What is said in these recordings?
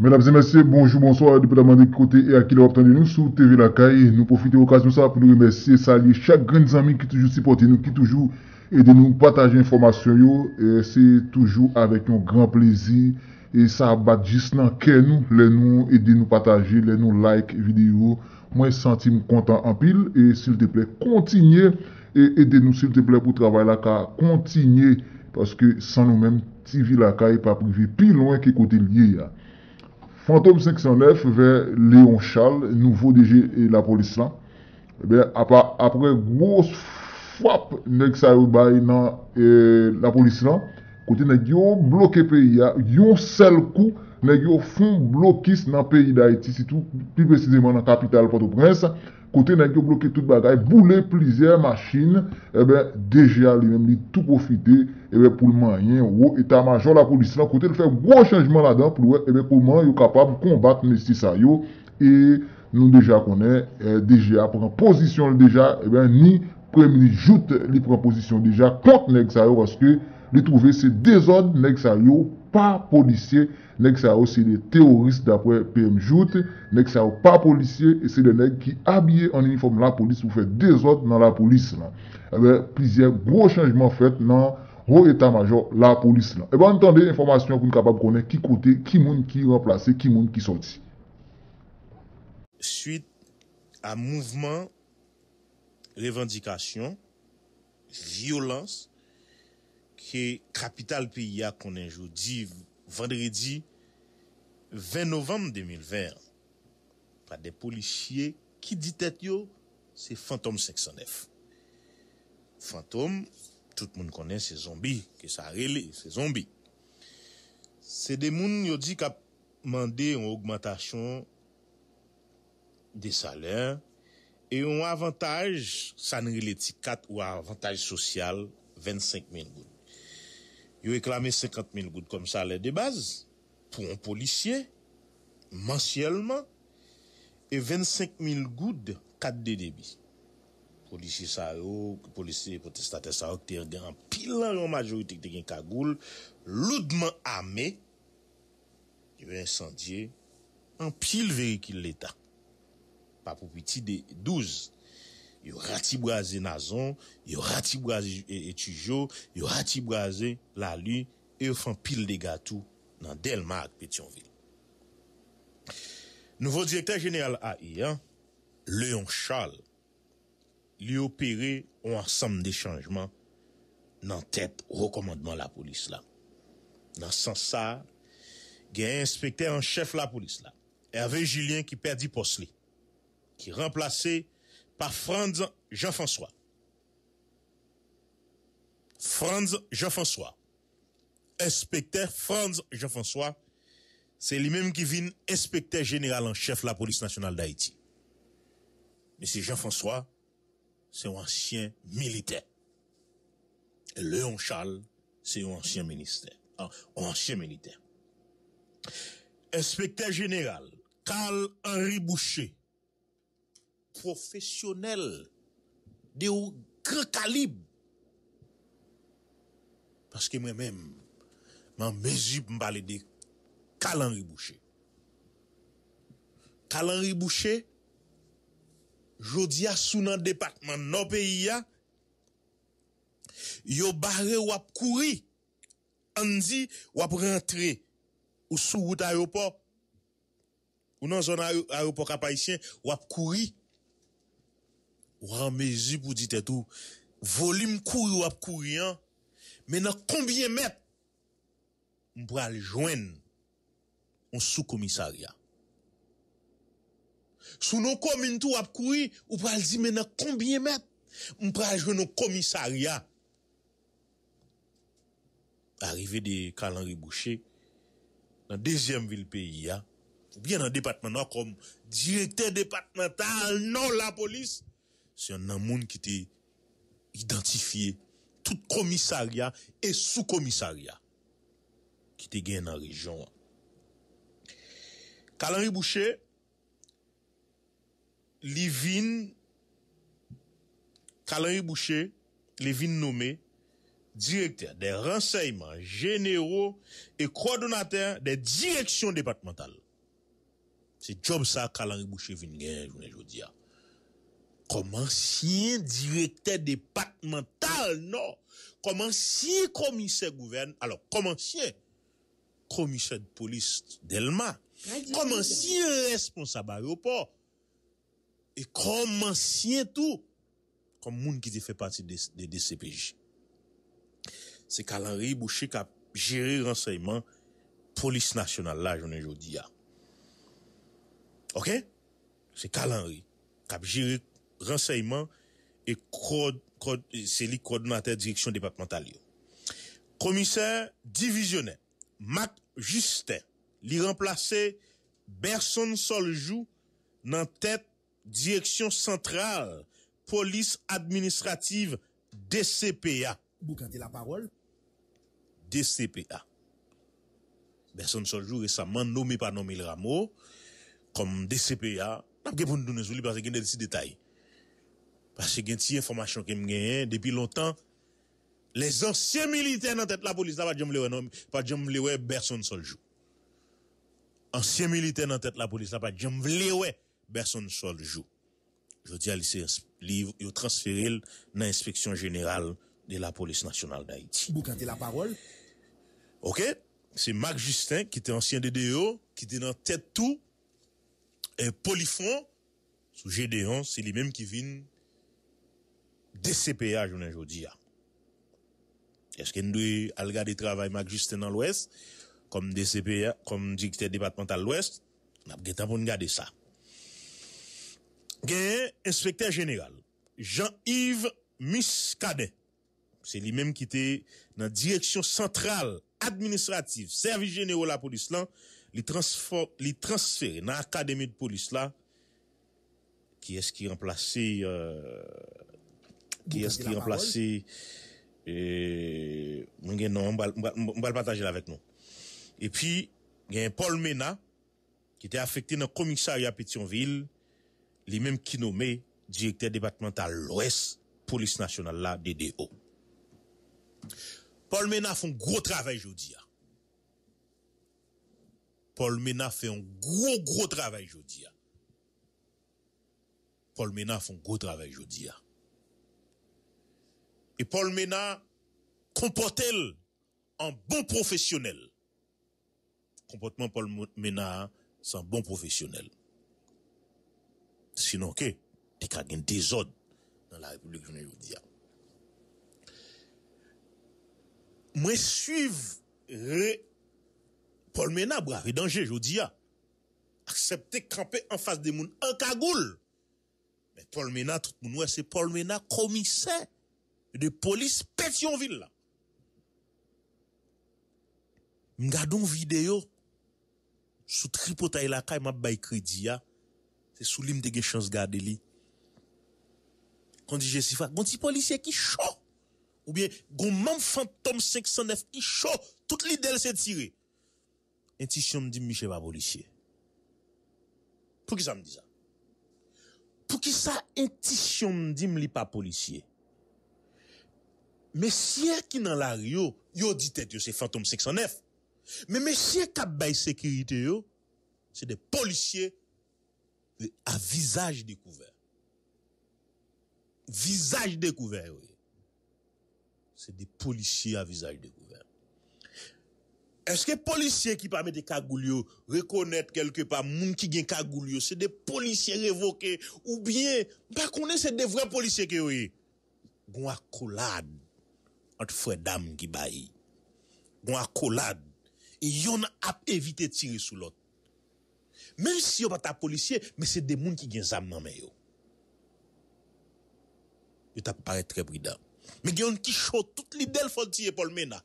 Menabze mersye, bonjou, bonsoy, depreman de kikote e akile wap tande nou sou TV lakay. Nou profite wakasyon sa pou nou remersye salye chak grenz amin ki toujou sipote nou, ki toujou ede nou pataje informasyon yo. Se toujou avek yon gran plezi. E sa abad jis nan ken nou, le nou ede nou pataje, le nou like video. Mwen senti mou kontan anpil. E sile teplek kontinye. E ede nou sile teplek pou travay lakay kontinye. Paske san nou men TV lakay pa privi pilon ke kote liye ya. Phantom 509 ve Leon Charles, nouvo deje la polis lan, eh apre mwos fwap nek sa yon bay nan eh, la polis lan, kote nek yon bloke peyi ya, yon sel kou, nek yon fon blokis nan peyi da eti sitou, pi pesizeman nan kapital Pato-Prince Kote nan ki yo bloke tout bagay, boulè plizè machine, e ben DGA li mèm li tout profite, e ben pouman yè wò, Eta major la kondisyon, kote li fè wò chanjman la dan, pouman yò kapab kombat mèm si sa yò, E nou deja konè, DGA premposisyon li deja, e ben ni premeni jout li premposisyon, Deja kont nèk sa yò, wòske li trouve se dezon nèk sa yò, pa polisye, lèk sa ou se de teroriste dapre PM Joute, lèk sa ou pa polisye, se de lèk ki abye an uniform la polis, ou fe dezot nan la polis lan. Ebe, eh plizye, gro chanjman fet nan ro etat major la polis lan. Eh Ebe, an tende, informasyon pou nou kapab konen ki kote, ki moun ki remplase, ki moun ki soti. Suite a mouvment, revendikasyon, violans, Ke kapital piya konen jodi, vendredi, 20 novem 2020, pa de polis chie, ki ditet yo, se Fantom 509. Fantom, tout moun konen se zombi, ke sa rele, se zombi. Se de moun yo di ka mande yon augmentation de salen, e yon avantaj, sa rele tikat ou avantaj sosyal, 25 min goun. Ils éclamé 50 000 gouttes comme salaire de base pour un policier mensuellement et 25 000 gouttes 4 de débit. Policier ça, policier protestataire ça, qui en pile en majorité est en cagoule, lourdement armé, ils ont incendié en pile véhicule l'État. Pas pour petit de 12. yo ratibwaze nazon, yo ratibwaze etijou, e-, yo ratibwaze lalui, e yo fan pil de gatu nan Delmarc Petionville. Nouvo direktèr jenèl a iyan, Leon Charles, li opere ou ansam de chanjman nan tèt rekomandman la polis la. Nan sans sa, genye inspektè an chèf la polis la. Erve Julien ki perdi posli, ki remplase par Franz Jean-François. Franz Jean-François. Inspecteur Franz Jean-François, c'est lui-même qui vient inspecteur général en chef de la police nationale d'Haïti. Monsieur Jean-François, c'est un ancien militaire. Léon Charles, c'est un ancien ministère, ah, un ancien militaire. Inspecteur général, Carl Henri Boucher, Profesyonel De ou gre kalib Paske mwen men Mwen mezib mbali de Kalan ribouche Kalan ribouche Jodi a sou nan departman No peyi a Yo bare wap kouri Andi wap rentre Ou sou wout aeroport Ou nan zon aeroport Wap kouri Ou ramezi pou dit etou... Volim kou yon ap kou yon... Mè nan konbyen mèp... Mpwal jwen... On sou komisarya... Sou nou komin tou ap kou yon... Mpwal di mè nan konbyen mèp... Mpwal jwen on komisarya... Arrive de Kalan Ribouché... Nan dezyem vil peyi ya... Mpwal gen nan depatman non, wakom... Direkte depatman tal nan la polis... Sè yon nan moun ki te identifiye tout komisarya e sou komisarya ki te gen nan rejon. Kalanri Boucher li vin nome direkter de renseyman jenero e kwa donaten de direksyon departemental. Se job sa Kalanri Boucher vin gen jounen jodi ya. Koman siye direkte depak mental, no? Koman siye komise gouverne? Alors, koman siye komise polis delman? Koman ah, siye responsa baropo? E koman siye tou? Kom moun ki te fe pati de DCPJ. Se kalanri bouche kap jiri renseyman polis nasyonal la jone jodi ya. Ok? Se kalanri kap jiri komise. Renseyman e seli koordinater direksyon departemental yo. Komiser divizyonen, Mac Justin, li remplase Berson Soljou nan tep direksyon sentral, polis administrativ DCPA. Bou kante la parol? DCPA. Berson Soljou resaman nome pa nome il ramo, kom DCPA. Ngepon nou nesou li par se gen de disi detayi. Parce que y a information que j'ai depuis longtemps. Les anciens militaires dans tête la police, là, pas de pas personne seul jour. Anciens militaires dans tête la police, là, pas de personne seul jour. Je dis à l'ICS, livre, et transféré dans l'inspection générale de la police nationale d'Haïti. Vous la parole? Ok? C'est Marc Justin, qui était ancien DDO, qui était dans tête tout, et Polyphon, sous Gédéon, c'est lui-même qui vient D.C.P.A. jounen joudi ya. Eske nou al gade travay mag juste nan l'Ouest, kom D.C.P.A., kom dikite departemental l'Ouest, nap geta pou n'gade sa. Gen, inspektèr jenegal, Jean-Yves Miskaden, se li menm ki te nan direksyon sentral, administratif, servis jenè ou la polis lan, li transfer, li transfer nan akademè de polis la, ki eski remplase... qui est-ce qui remplace et non on va le partager avec nous et puis il y a Paul Mena qui était affecté dans le commissariat Pétionville lui-même qui nommé directeur départemental l'Ouest police nationale là DDO Paul Mena fait un gros travail aujourd'hui hein. Paul Mena fait un gros gros travail aujourd'hui hein. Paul Mena fait un gros travail aujourd'hui et Paul Ménard comportait en bon professionnel. Comportement Paul Mena, c'est un bon professionnel. Sinon, que, y a un désordre dans la République, je vous dire. Moi, suivre Paul Ménard, brave danger, je vous dis. Accepter camper en face des mouns un cagoule. Mais Paul Mena, tout le monde, c'est Paul Mena, commissaire. de polis pet yon vin la mga don videyo sou tripotay la kaj mabay kredi ya se sou lim de ge chans gade li kon di jesifa ganti bon polisye ki chou ou bien goun mam fantom 509 ki chou, tout li del se tire entisyon mdi mi che pa polisye pou ki sa mdisa pou ki sa entisyon mdi mi li pa polisye Mais si qui dans la rio, ont dit que c'est fantôme 609. Mais messieurs qui ont sécurité c'est des policiers à visage découvert. Visage découvert oui. C'est des policiers à visage découvert. Est-ce que policiers qui permettent de reconnaître quelque part gens qui gen c'est des policiers révoqués ou bien pas bah, c'est des vrais policiers Qui oui. à an ti fwe dam ki bayi, gwa kolad, e yon ap evite tiri sou lot. Men si yo pa ta polisye, men se demoun ki gen zamman men yo. Yo tap pare trep ridam. Men gen yon ki chot, tout li del fol tiri pol mena.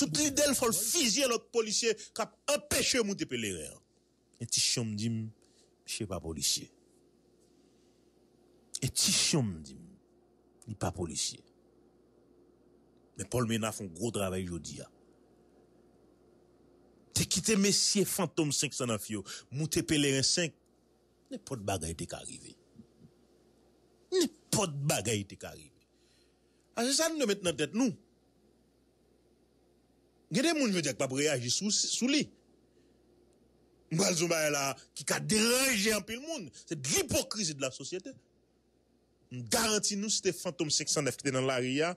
Tout li del fol fizye lot polisye kap ap peche moun te pelere. E ti chom dim, chè pa polisye. E ti chom dim, ni pa polisye. Mais Paul Mena un gros travail aujourd'hui. Hein. T'es quitté Messier Fantôme 509 yo, Pèlerin 5, n'importe bagay t'es arrivé. de bagaille t'es arrivé. Ah, c'est ça nous mettons dans tête nous. Gede moun yo dire que réagir sous sous lui. Mbalzouba là qui a dérangé un peu le monde, c'est l'hypocrisie de la société. Garantis nous c'était fantôme 509 qui était dans l'arrière...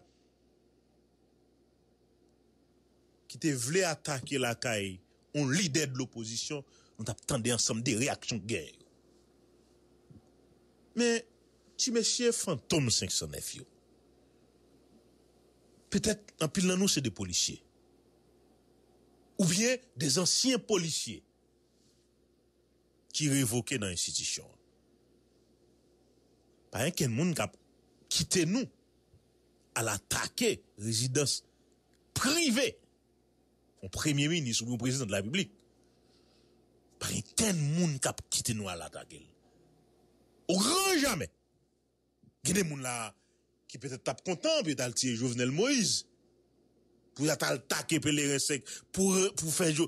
qui te voulait attaquer la caille, on leader de l'opposition, on tendu ensemble des réactions de guerre. Mais, tu monsieur fantôme 509, peut-être, en pile nous, c'est des policiers. Ou bien, des anciens policiers qui révoquaient dans l'institution. Pas un qu'un monde qui a quitté nous à l'attaquer résidence privée un premier ministre ou un président de la République, pas un monde qui a quitté nous à l'attaque. Au grand jamais. Il y a des gens là qui peut-être tapent content, peut-être tirer Jovenel Moïse, pour attaquer les secs, pour, pour faire jouer,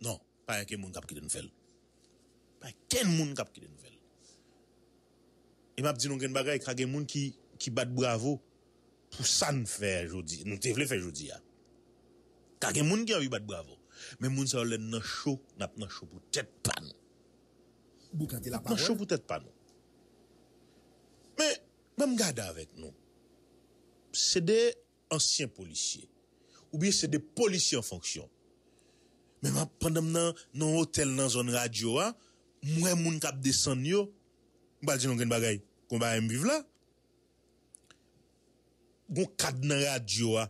Non, pas un monde qui a quitté nous faire. Pas un monde qui a quitté nous faire. Et m'a dit, nous avons des gens qui, qui battent bravo pour ça ne faire aujourd'hui. Nous devons faire aujourd'hui. Hein. La gen moun ki anvi bat bravo. Men moun sa ou lè nan chou, nan nan chou pou tèt pan. Nan chou pou tèt pan. Men, mem gada avèk nou. Se de ansyen policye. Ou biye se de policye an fonksyon. Men mwen pandem nan hotel nan zon radyo a, mwen moun kap desan yo, bal zin an gen bagay, kon ba mbiv la. Gon kad nan radyo a,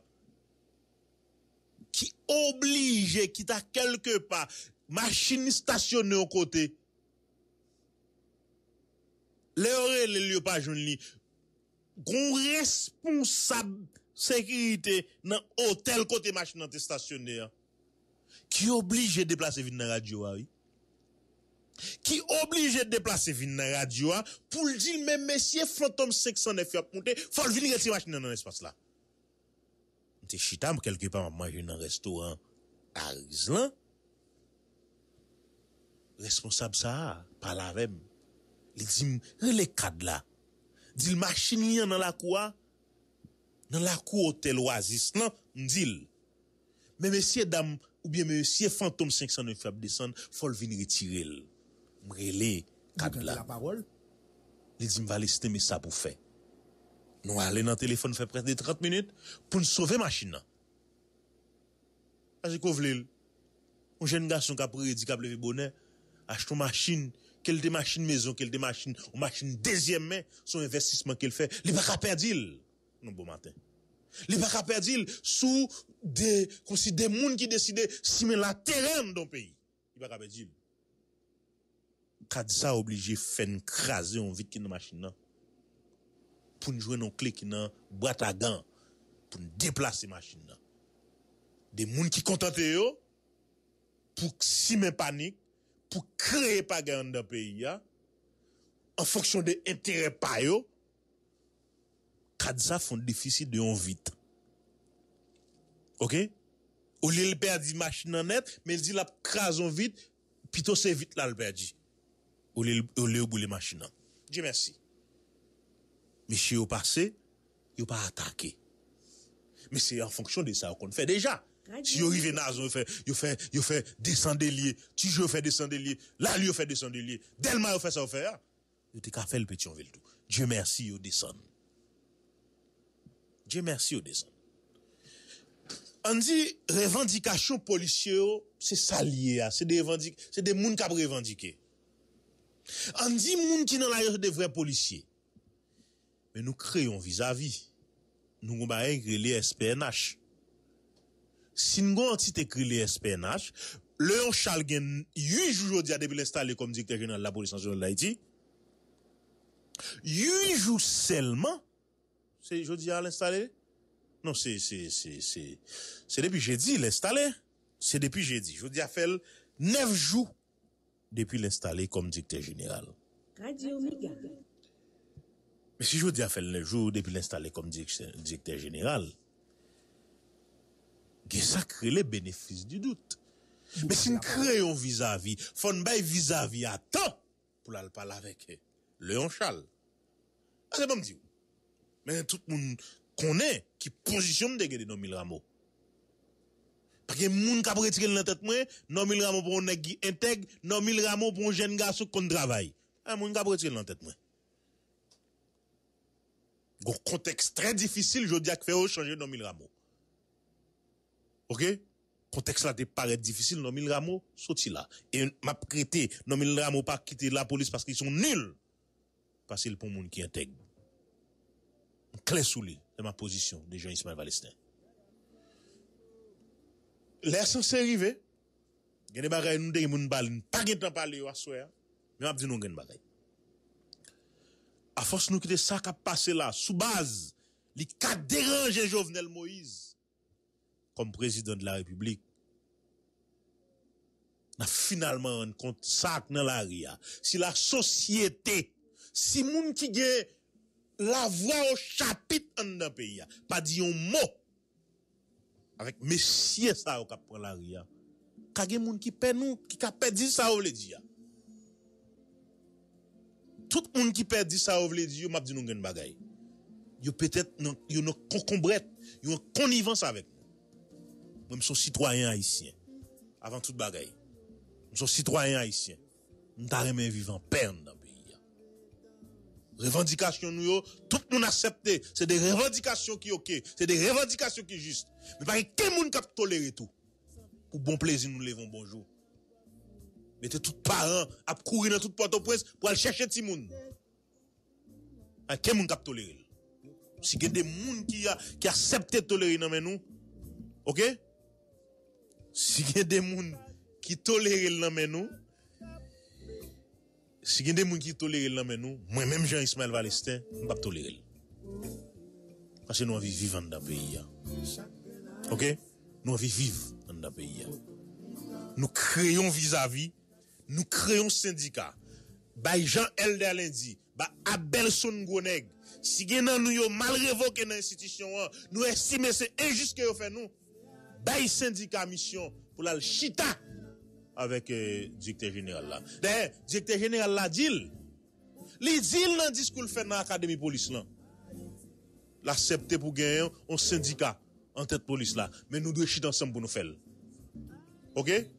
oblige ki ta kelke pa machini stasyone yo kote. Le ore le li yo pa joun li. Gon responsab sekirite nan o tel kote machini nan te stasyone. Ki oblige deplase vin nan radyo a. Ki oblige deplase vin nan radyo a pou l di men mesye fantom seksan e fya ponte fol vin gen se machini nan espas la. Mwen te chita mwen kelke pa mwen manje nan restoran a riz lan. Responsab sa a, pala rem. Lè di mwen rele kad la. Dil machin li an nan la kwa? Nan la kwa hotel oazis lan, mwen dil. Mwen mesye dam, ou bien mesye fantom 509 Fab Descente, fol vini retirel. Mwen rele kad la. Mwen de la parol? Lè di mwen valiste mwen sa pou fè. nous allons dans le téléphone faire près de 30 minutes pour nous sauver machine. Parce qu'on un jeune garçon qui a pris qui a bonheur, achète une machine, quelle des machines maison, quelle des machines, une machine deuxième main, son investissement qu'il fait, il va pas perdre. Non, bon matin. Il va pas perdre sous des, des gens qui décidaient si mais la terre dans le pays. Il va pas perdre. Quand a obligé de faire craser qu'il vite a une machine, pour nous jouer nos clés, qui dans boîte à gants pour nous déplacer machine là. Des gens qui contentent eux pour simer panique, pour créer pas dans le pays hein, en fonction des intérêts pas eux. Kadza font difficile de on vite. OK Au lieu de perdre machine en net, mais il dit la crason vite, plutôt c'est vite là le perdu. Au lieu au lieu bouler machine. Dieu merci. Mais monsieur au passé, il pas attaqué. Mais c'est en fonction de ça qu'on fait déjà. Si vous arrivez à on fait, vous faites descendre les descendre Si je fais descendre liens, là, lui, fait descendre les liens. Delma, vous fait ça, vous ça. vous faites ah, qu'à faire le petit tout. Dieu merci, vous descend. Dieu merci, vous descend. On dit, revendication policier, c'est ça lié, c'est des revendic, c'est des mouns qui ont revendiqué. On dit, gens qui n'ont pas de vrais policiers mais nous créons vis-à-vis. Nous avons les SPNH. Si nous avons entité les SPNH, le chalgen 8 jours depuis l'installer comme directeur général de la police nationale d'Haïti. 8 jours seulement, c'est jeudi à l'installer. Non, c'est, c'est, c'est, c'est, c'est depuis jeudi l'installer. C'est depuis jeudi. Jeudi a fait 9 jours depuis l'installer comme directeur général. Radio Si jwou di a fèl le jwou, depil installe kom direkter general, ge sakre le benefis di dout. Mè sin kre yo vizavi, fon bay vizavi a top pou lal pala veke. Le an chal. A se mè mdi ou. Mè tout moun konè ki pozisyon de gè de non mil ramo. Pake moun kabretike lantet mwen, non mil ramo pou an ek ghi enteg, non mil ramo pou an jen ga sou kon dravay. A moun kabretike lantet mwen. Un contexte très difficile, je dis à Féo changer nos mille rameaux. OK Contexte là te paraît difficile nos mille rameaux, sorti là. Et m'a prêté nos mille rameaux pas quitter la police parce qu'ils sont nuls. Parce qu'ils pour monde qui intègre. Clé sous lui, c'est ma position de Jean-Ismaël Valestin. L'air censé arriver, il y a des bagailles, nous, des gens, pas de temps parler, mais je dis, nous, il a des bagailles à force nous quitter ça qui a passé là, sous base, les cas dérangé Jovenel Moïse, comme président de la République, n'a finalement rendu compte ça dans la ria. Si la société, si moun qui gagne la voix au chapitre dans le pays, pas dit un mot, avec messieurs ça cap pour la ria, gagne moun qui paie nous, qui a perdu ça, au le dit tout le monde qui perd ça, vous dit, m'a dit nous une bagaille. Yo peut-être, yo une connivence avec nous. Moi, sommes citoyens citoyen haïtien. Avant toute bagaille. haïtiens. Nous citoyen haïtien. à vivre vivant, peine dans le pays. Revendication nous, tout le monde accepte. C'est des revendications qui ok. C'est des revendications qui justes. Mais pas quel monde qui tolérer tout. Pour bon plaisir, nous levons bonjour était tout parent à courir dans toute Port-au-Prince pour aller chercher Timoun. qui ah, quel monde a toléré? Si y a des gens qui a qui de tolérer dans nous. OK Si y a des gens qui tolérent dans nous. Si y a des gens qui tolérent dans nous, moi même Jean-Ismaël Valestin, on pas tolérer. Parce que nous vivons vivre dans le pays. Hein. OK Nous vivons dans le pays. Hein. Nous créons vis-à-vis vis à vis Nou kreyon syndika Bay jan el de alendi Bay abel son gweneg Si gen nan nou yo mal revoke nan institisyon an Nou esime se enjist ke yo fen nou Bay syndika misyon Pou lal chita Avek dikte jeneral la Deye dikte jeneral la dil Li dil nan dis kou l fen nan akademi polis lan La septe pou genyen On syndika An tet polis la Men nou dwe chita ansem pou nou fel Ok?